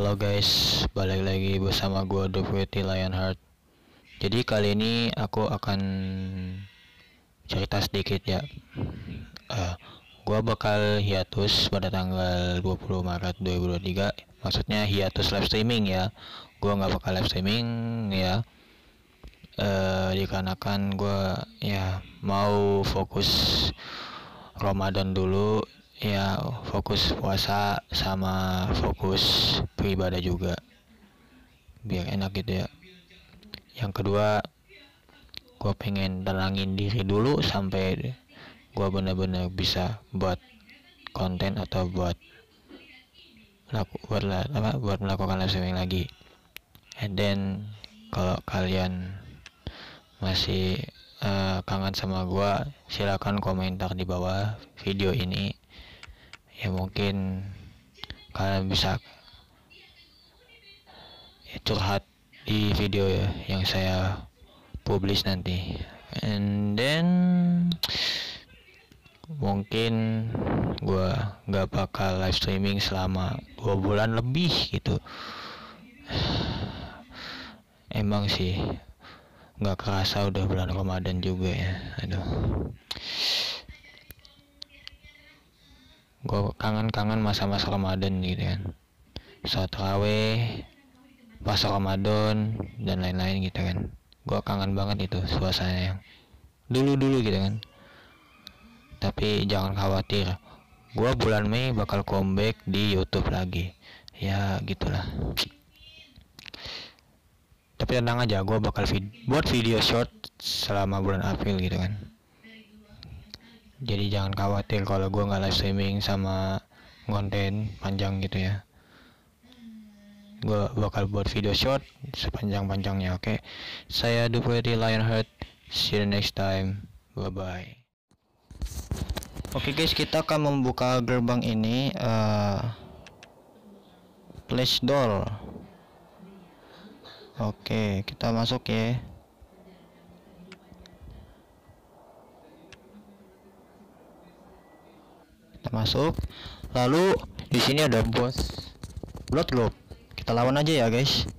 Halo guys, balik lagi bersama gue Pretty Lionheart Jadi kali ini aku akan cerita sedikit ya uh, eh, Gue bakal hiatus pada tanggal 20 Maret 2023 Maksudnya hiatus live streaming ya Gue gak bakal live streaming ya uh, Dikarenakan gue ya mau fokus Ramadan dulu ya fokus puasa sama fokus beribadah juga biar enak gitu ya yang kedua gue pengen tenangin diri dulu sampai gue bener-bener bisa buat konten atau buat laku, buat apa buat melakukan live streaming lagi and then kalau kalian masih uh, kangen sama gue silakan komentar di bawah video ini ya mungkin kalian bisa ya, curhat di video ya yang saya publish nanti and then mungkin gua nggak bakal live streaming selama dua bulan lebih gitu emang sih nggak kerasa udah bulan Ramadan juga ya aduh gue kangen-kangen masa-masa Ramadan gitu kan saat raweh pas Ramadan dan lain-lain gitu kan gue kangen banget itu suasananya yang dulu-dulu gitu kan tapi jangan khawatir gue bulan Mei bakal comeback di YouTube lagi ya gitulah tapi tenang aja gue bakal vid buat video short selama bulan April gitu kan jadi jangan khawatir kalau gue nggak live streaming sama konten panjang gitu ya gue bakal buat video short sepanjang-panjangnya oke okay? saya Dupreti Lionheart see you next time bye bye Oke okay guys, kita akan membuka gerbang ini uh, Place door. Oke, okay, kita masuk ya. kita masuk lalu di sini ada bos blood loop kita lawan aja ya guys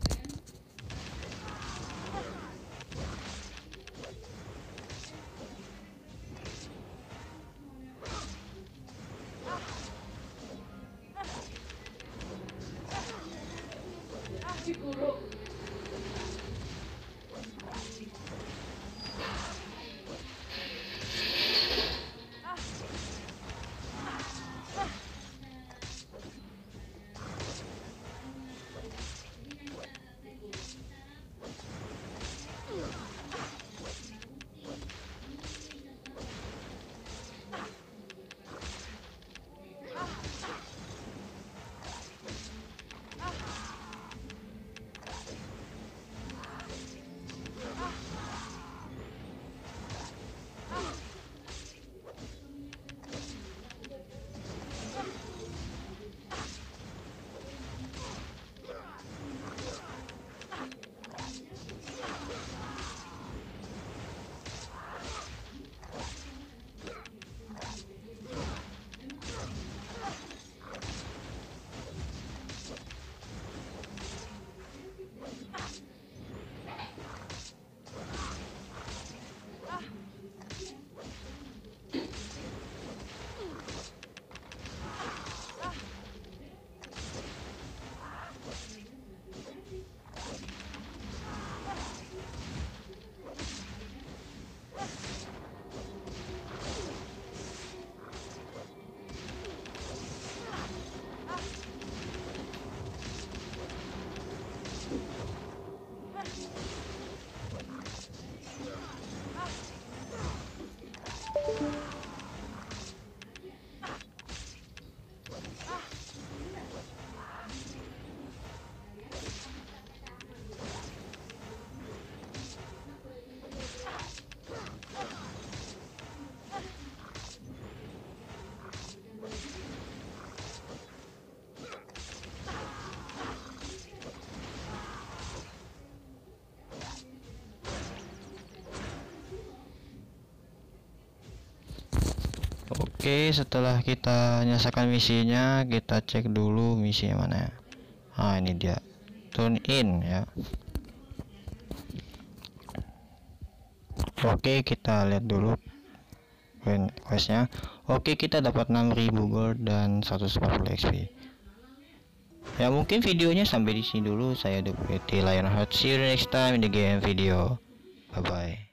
Oke, setelah kita nyasakan misinya, kita cek dulu misinya mana. Nah, ini dia. Tune in ya. Oke, kita lihat dulu questnya. Oke, kita dapat 6000 gold dan 140 XP. Ya, mungkin videonya sampai di sini dulu. Saya Deputy Lionheart. See you next time in the game video. Bye bye.